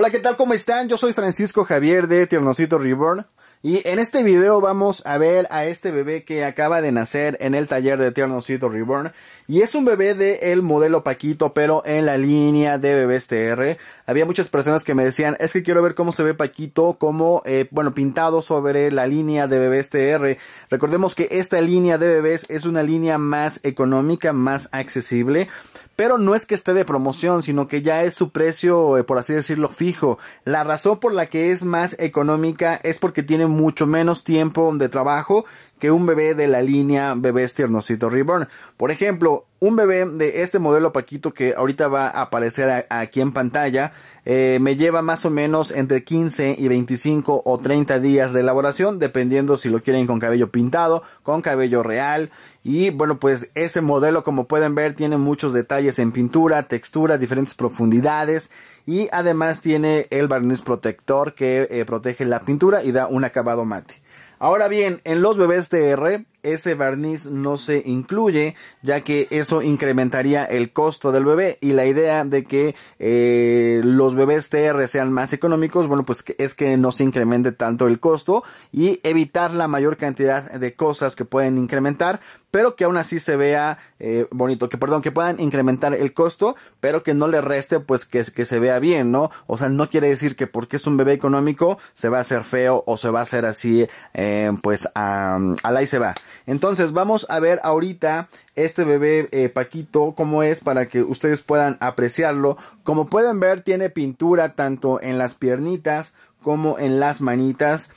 Hola, ¿qué tal? ¿Cómo están? Yo soy Francisco Javier de Tiernocito Reborn. Y en este video vamos a ver a este bebé que acaba de nacer en el taller de Tiernocito Reborn. Y es un bebé del modelo Paquito, pero en la línea de bebés TR. Había muchas personas que me decían, es que quiero ver cómo se ve Paquito, como, eh, bueno, pintado sobre la línea de bebés TR. Recordemos que esta línea de bebés es una línea más económica, más accesible. Pero no es que esté de promoción, sino que ya es su precio, eh, por así decirlo, fijo. La razón por la que es más económica es porque tiene mucho menos tiempo de trabajo que un bebé de la línea Bebés tiernosito Reborn. Por ejemplo, un bebé de este modelo Paquito que ahorita va a aparecer aquí en pantalla eh, me lleva más o menos entre 15 y 25 o 30 días de elaboración dependiendo si lo quieren con cabello pintado, con cabello real y bueno pues ese modelo como pueden ver tiene muchos detalles en pintura, textura, diferentes profundidades y además tiene el barniz protector que eh, protege la pintura y da un acabado mate. Ahora bien, en los bebés TR, ese barniz no se incluye, ya que eso incrementaría el costo del bebé y la idea de que eh, los bebés TR sean más económicos, bueno, pues es que no se incremente tanto el costo y evitar la mayor cantidad de cosas que pueden incrementar pero que aún así se vea eh, bonito, que perdón, que puedan incrementar el costo, pero que no le reste pues que, que se vea bien, ¿no? O sea, no quiere decir que porque es un bebé económico se va a hacer feo o se va a hacer así, eh, pues a, la y se va. Entonces vamos a ver ahorita este bebé eh, Paquito, cómo es para que ustedes puedan apreciarlo. Como pueden ver, tiene pintura tanto en las piernitas como en las manitas.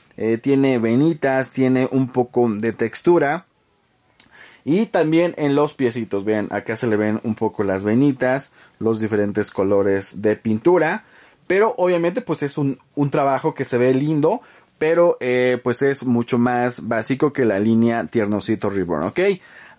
tiene venitas, tiene un poco de textura. Y también en los piecitos, vean, acá se le ven un poco las venitas, los diferentes colores de pintura. Pero obviamente pues es un, un trabajo que se ve lindo, pero eh, pues es mucho más básico que la línea Tiernosito Reborn, ¿ok?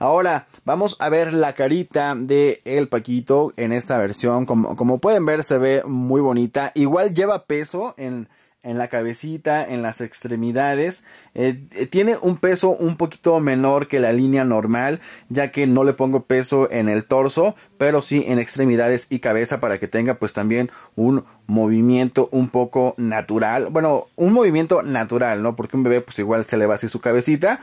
Ahora vamos a ver la carita de el Paquito en esta versión. Como, como pueden ver se ve muy bonita. Igual lleva peso en en la cabecita, en las extremidades. Eh, eh, tiene un peso un poquito menor que la línea normal, ya que no le pongo peso en el torso, pero sí en extremidades y cabeza para que tenga pues también un movimiento un poco natural. Bueno, un movimiento natural, ¿no? Porque un bebé pues igual se le va así su cabecita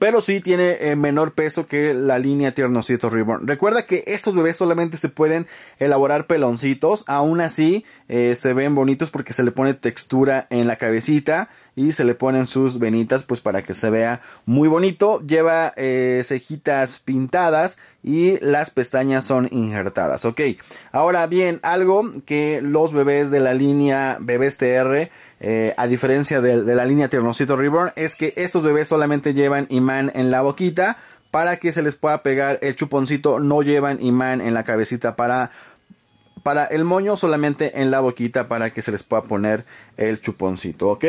pero sí tiene eh, menor peso que la línea Tiernocito Reborn. Recuerda que estos bebés solamente se pueden elaborar peloncitos, aún así eh, se ven bonitos porque se le pone textura en la cabecita y se le ponen sus venitas pues para que se vea muy bonito. Lleva eh, cejitas pintadas y las pestañas son injertadas, ok. Ahora bien, algo que los bebés de la línea Bebés TR eh, a diferencia de, la línea Tiernocito Reborn, es que estos bebés solamente llevan imán en la boquita para que se les pueda pegar el chuponcito. No llevan imán en la cabecita para, para el moño, solamente en la boquita para que se les pueda poner el chuponcito, ¿ok?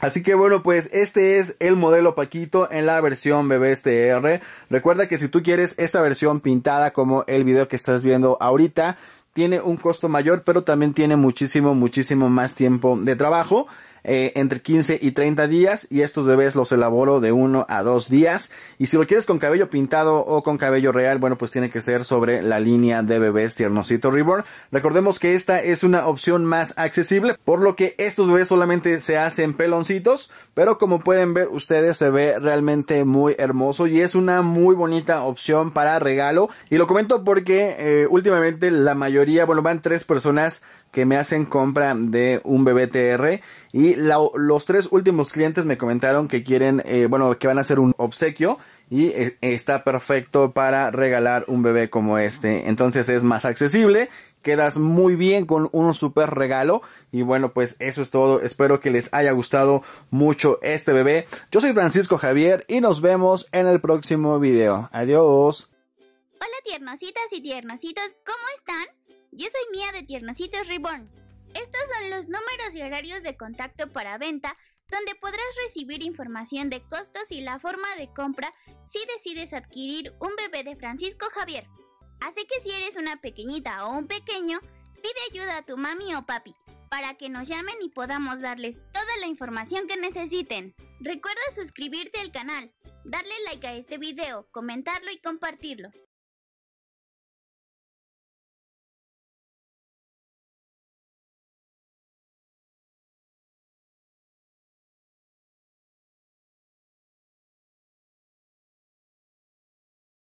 Así que bueno, pues este es el modelo Paquito en la versión Bebés TR. Recuerda que si tú quieres esta versión pintada como el video que estás viendo ahorita, tiene un costo mayor, pero también tiene muchísimo, muchísimo más tiempo de trabajo eh, entre 15 y 30 días y estos bebés los elaboro de 1 a 2 días y si lo quieres con cabello pintado o con cabello real bueno pues tiene que ser sobre la línea de bebés tiernosito reborn recordemos que esta es una opción más accesible por lo que estos bebés solamente se hacen peloncitos pero como pueden ver ustedes se ve realmente muy hermoso y es una muy bonita opción para regalo y lo comento porque eh, últimamente la mayoría bueno van tres personas que me hacen compra de un bebé TR y los tres últimos clientes me comentaron que quieren, eh, bueno, que van a hacer un obsequio y eh, está perfecto para regalar un bebé como este. Entonces es más accesible, quedas muy bien con un super regalo y bueno, pues eso es todo. Espero que les haya gustado mucho este bebé. Yo soy Francisco Javier y nos vemos en el próximo video. Adiós. Hola tiernositas y tiernositos, ¿cómo están? Yo soy Mía de Tiernositos Reborn. Estos son los números y horarios de contacto para venta donde podrás recibir información de costos y la forma de compra si decides adquirir un bebé de Francisco Javier. Así que si eres una pequeñita o un pequeño, pide ayuda a tu mami o papi para que nos llamen y podamos darles toda la información que necesiten. Recuerda suscribirte al canal, darle like a este video, comentarlo y compartirlo.